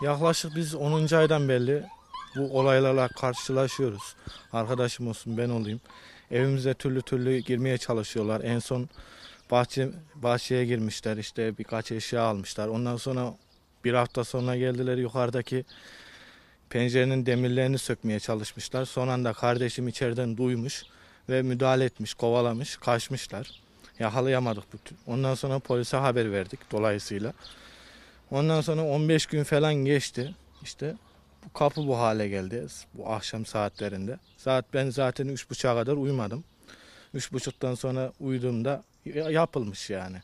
Yaklaşık biz 10. aydan belli bu olaylarla karşılaşıyoruz. Arkadaşım olsun ben olayım. Evimize türlü türlü girmeye çalışıyorlar. En son bahçe bahçeye girmişler işte birkaç eşya almışlar. Ondan sonra bir hafta sonra geldiler yukarıdaki pencerenin demirlerini sökmeye çalışmışlar. Son anda kardeşim içeriden duymuş ve müdahale etmiş, kovalamış, kaçmışlar. Yakalayamadık. Ondan sonra polise haber verdik dolayısıyla. Ondan sonra 15 gün falan geçti. İşte bu kapı bu hale geldi bu akşam saatlerinde. Saat ben zaten 3.30'a kadar uyumadım. 3.30'dan sonra uyuduğumda yapılmış yani.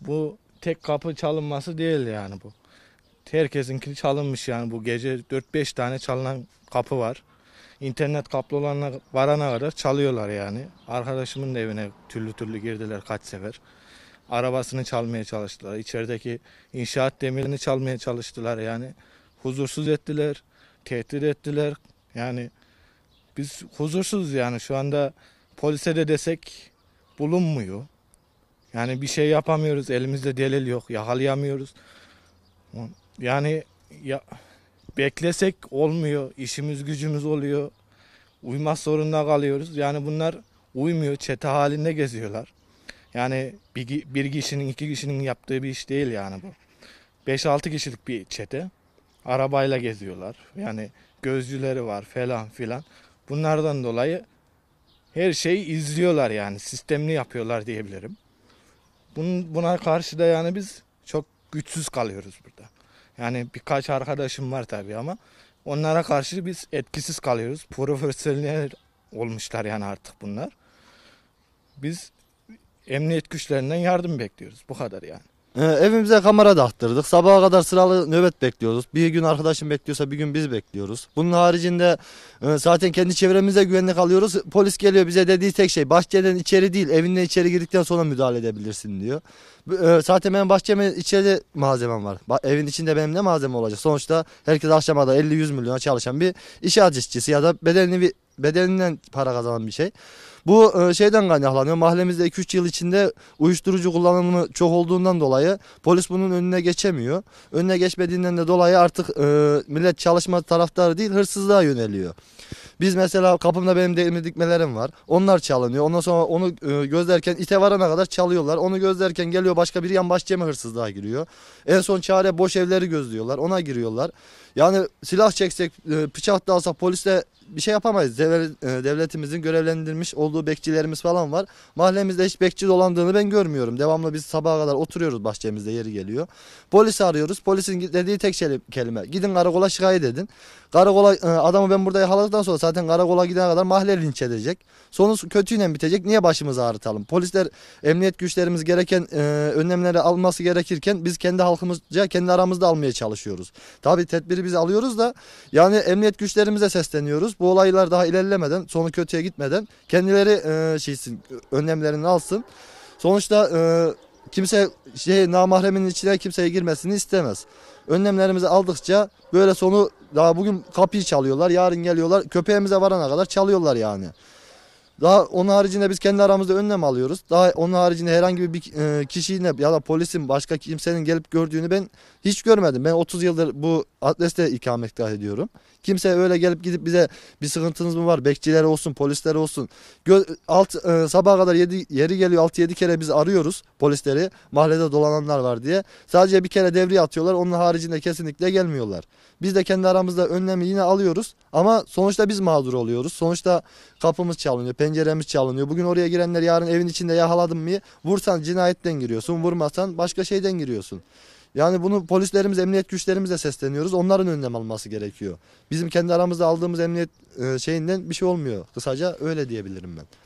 Bu tek kapı çalınması değil yani bu. Herkesinkini çalınmış yani bu gece 4-5 tane çalınan kapı var. İnternet kaplı olanla varana kadar çalıyorlar yani. Arkadaşımın da evine türlü türlü girdiler kaç sefer arabasını çalmaya çalıştılar. İçerideki inşaat demirini çalmaya çalıştılar yani. Huzursuz ettiler, tehdit ettiler. Yani biz huzursuz yani şu anda polise de desek bulunmuyor. Yani bir şey yapamıyoruz. Elimizde delil yok. Yakalayamıyoruz. Yani ya, beklesek olmuyor. İşimiz gücümüz oluyor. Uymak zorunda kalıyoruz. Yani bunlar uymuyor. Çete halinde geziyorlar. Yani bir, bir kişinin iki kişinin yaptığı bir iş değil yani bu. 5-6 kişilik bir çete. Arabayla geziyorlar. Yani gözcüleri var falan filan. Bunlardan dolayı her şeyi izliyorlar yani sistemli yapıyorlar diyebilirim. Bunun, buna karşı da yani biz çok güçsüz kalıyoruz burada. Yani birkaç arkadaşım var tabii ama onlara karşı biz etkisiz kalıyoruz. Profesyonel olmuşlar yani artık bunlar. Biz emniyet güçlerinden yardım bekliyoruz. Bu kadar yani. Ee, evimize kamera taktırdık. Sabaha kadar sıralı nöbet bekliyoruz. Bir gün arkadaşım bekliyorsa bir gün biz bekliyoruz. Bunun haricinde e, zaten kendi çevremize güvenlik alıyoruz. Polis geliyor bize dediği tek şey bahçeden içeri değil evinden içeri girdikten sonra müdahale edebilirsin diyor. E, zaten benim bahçeme içeride malzemem var. Ba evin içinde benim ne malzeme olacak? Sonuçta herkes aşamada 50-100 milyona çalışan bir iş işçisi ya da bedenini bir bedelinden para kazanan bir şey. Bu e, şeyden kaynaklanıyor. Mahallemizde 2-3 yıl içinde uyuşturucu kullanımı çok olduğundan dolayı polis bunun önüne geçemiyor. Önüne geçmediğinden de dolayı artık e, millet çalışma taraftarı değil hırsızlığa yöneliyor. Biz mesela kapımda benim demir dikmelerim var. Onlar çalınıyor. Ondan sonra onu e, gözlerken ite varana kadar çalıyorlar. Onu gözlerken geliyor başka bir yan bahçeme hırsızlığa giriyor. En son çare boş evleri gözlüyorlar. Ona giriyorlar. Yani silah çeksek, e, bıçak da alsak polisle bir şey yapamayız. E, devletimizin görevlendirilmiş olduğu bekçilerimiz falan var. Mahallemizde hiç bekçi dolandığını ben görmüyorum. Devamlı biz sabaha kadar oturuyoruz bahçemizde yeri geliyor. Polisi arıyoruz. Polisin dediği tek şey, kelime. Gidin karakola şikayet edin. Karakola e, adamı ben burada yakaladıktan sonra zaten karakola gidene kadar mahalle linç edecek. Sonu kötüyle bitecek. Niye başımızı ağrıtalım? Polisler emniyet güçlerimiz gereken e, önlemleri alması gerekirken biz kendi halkımızca kendi aramızda almaya çalışıyoruz. Tabi tedbiri biz alıyoruz da yani emniyet güçlerimize sesleniyoruz bu olaylar daha ilerlemeden sonu kötüye gitmeden kendileri e, şeysin önlemlerini alsın. Sonuçta e, kimse şey namahreminin içine kimseye girmesini istemez. Önlemlerimizi aldıkça böyle sonu daha bugün kapıyı çalıyorlar yarın geliyorlar köpeğimize varana kadar çalıyorlar yani. Daha onun haricinde biz kendi aramızda önlem alıyoruz. Daha onun haricinde herhangi bir e, kişiyle ya da polisin başka kimsenin gelip gördüğünü ben hiç görmedim. Ben 30 yıldır bu adreste ikametgah ediyorum. Kimse öyle gelip gidip bize bir sıkıntınız mı var? Bekçiler olsun, polisler olsun. alt e, sabaha kadar yedi, yeri geliyor 6-7 kere biz arıyoruz polisleri. Mahallede dolananlar var diye. Sadece bir kere devriye atıyorlar. Onun haricinde kesinlikle gelmiyorlar. Biz de kendi aramızda önlemi yine alıyoruz ama sonuçta biz mağdur oluyoruz. Sonuçta kapımız çalınıyor, penceremiz çalınıyor. Bugün oraya girenler yarın evin içinde ya mı? Vursan cinayetten giriyorsun, vurmasan başka şeyden giriyorsun. Yani bunu polislerimiz, emniyet güçlerimize sesleniyoruz. Onların önlem alması gerekiyor. Bizim kendi aramızda aldığımız emniyet e, şeyinden bir şey olmuyor. Kısaca öyle diyebilirim ben.